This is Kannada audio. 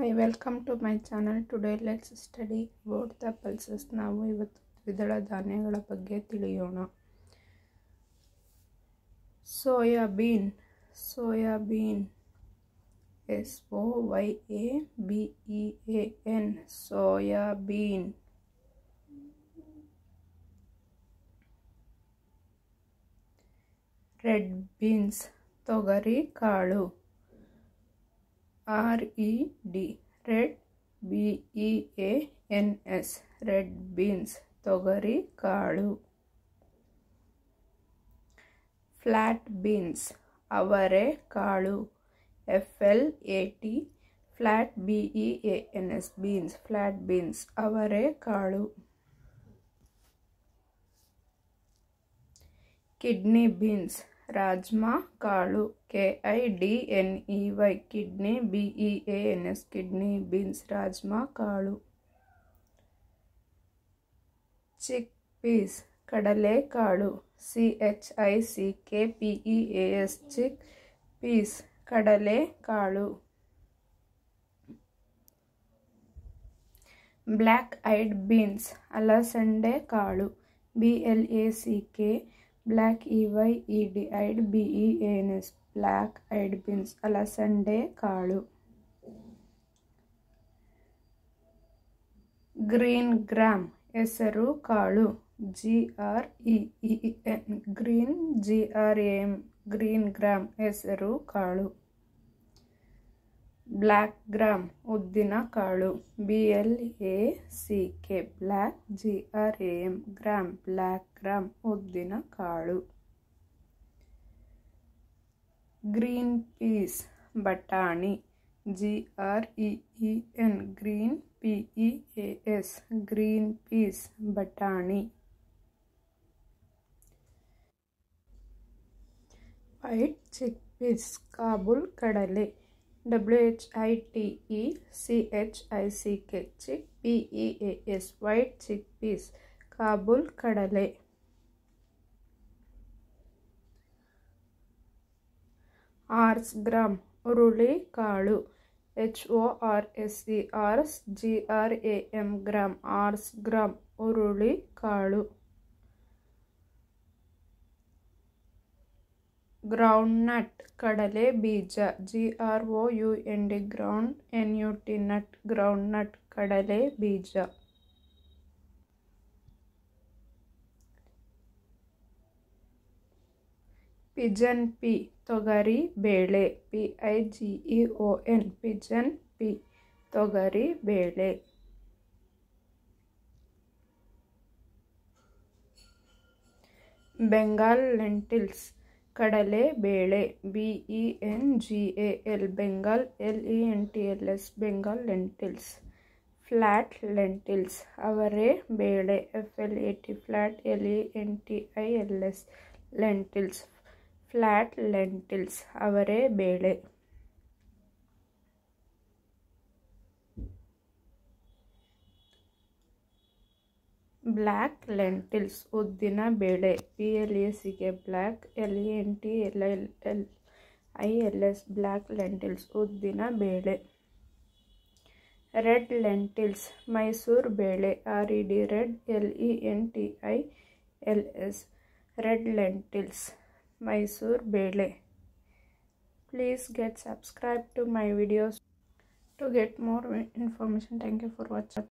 hi welcome to my channel today let's study about the pulses ನಾವು ಇವತ್ತು ದ್ವಿದಳ ಧಾನ್ಯಗಳ ಬಗ್ಗೆ ತಿಳಿಯೋಣ soybean soybean S O Y A B E A N soybean red beans ತೊಗರಿ ಕಾಳು R E D red B E A N S red beans ತೊಗರಿ ಕಾಳು ಫ್ಲ್ಯಾಟ್ ಬೀನ್ಸ್ ಅವರೆ ಕಾಳು F L A T flat B E A N S beans flat beans ಅವರೆ ಕಾಳು ಕಿಡ್ನಿ ಬೀನ್ಸ್ ರಾಜ್ಮಾ ಕಾಳು K I D N E Y kidney B E A N S kidney beans rajma ಕಾಳು ಚಿಕ್ ಪೀಸ್ ಕಡಲೆಕಾಳು C H I C K P E e A S chickpeas ಕಡಲೆಕಾಳು ಬ್ಲ್ಯಾಕ್ ಐಡ್ ಬೀನ್ಸ್ ಅಲಸಂಡೆ ಕಾಳು B L A C K black E Y E D eyed B E A N S black eyed beans అలసండే కాడు గ్రీన్ గ్రామ్ ಹೆಸರು ಕಾಳು G R E E N green G R M green gram ಹೆಸರು ಕಾಳು ಬ್ಲ್ಯಾಕ್ ಗ್ರಾಮ್ ಉದ್ದಿನ ಕಾಳು B L A C K black G R A M gram black gram ಉದ್ದಿನ ಕಾಳು ಗ್ರೀನ್ ಪೀಸ್ ಬಟಾಣಿ G R E E N green P E A S green peas ಬಟಾಣಿ ವೈಟ್ ಚಿಕ್ ಪೀಸ್ ಕಾಬುಲ್ ಕಡಲೆ W H I T E C H I C K chick P E A S white chickpeas కాబూల్ కడలే ఆర్స్ గ్రామ్ ఉరుళి కాಳು H O R S E horse G R A M gram horse gram ಹುರುಳಿ ಕಾಳು ಗ್ರೌಂಡ್ನಟ್ ಕಡಲೆ ಬೀಜ G R O U N D ground N U T nut groundnut ಕಡಲೆ ಬೀಜ ಪಿಜನ್ ಪಿ ತೊಗರಿ ಬೇಳೆ P I G E O N pigeon pea ತೊಗರಿ ಬೇಳೆ ಬೆಂಗಾಲ್ ಲೆಂಟಿಲ್ಸ್ ಕಡಲೆ ಬೇಳೆ B E N G A L Bengal L E N T L S Bengal lentils flat lentils ಅವರೇ ಬೇಳೆ F L A T flat L E N T I L S lentils flat lentils ಅವರೇ ಬೇಳೆ ब्लैक लेंटिल उद्दीन बड़े P L S K black L N T L L L E L S black lentil उद्दीन बड़े रेड लेंटिल मैसूर बड़े R E red L N T E L S red lentil Mysore बड़े please get subscribe to my video to get more information thank you for watching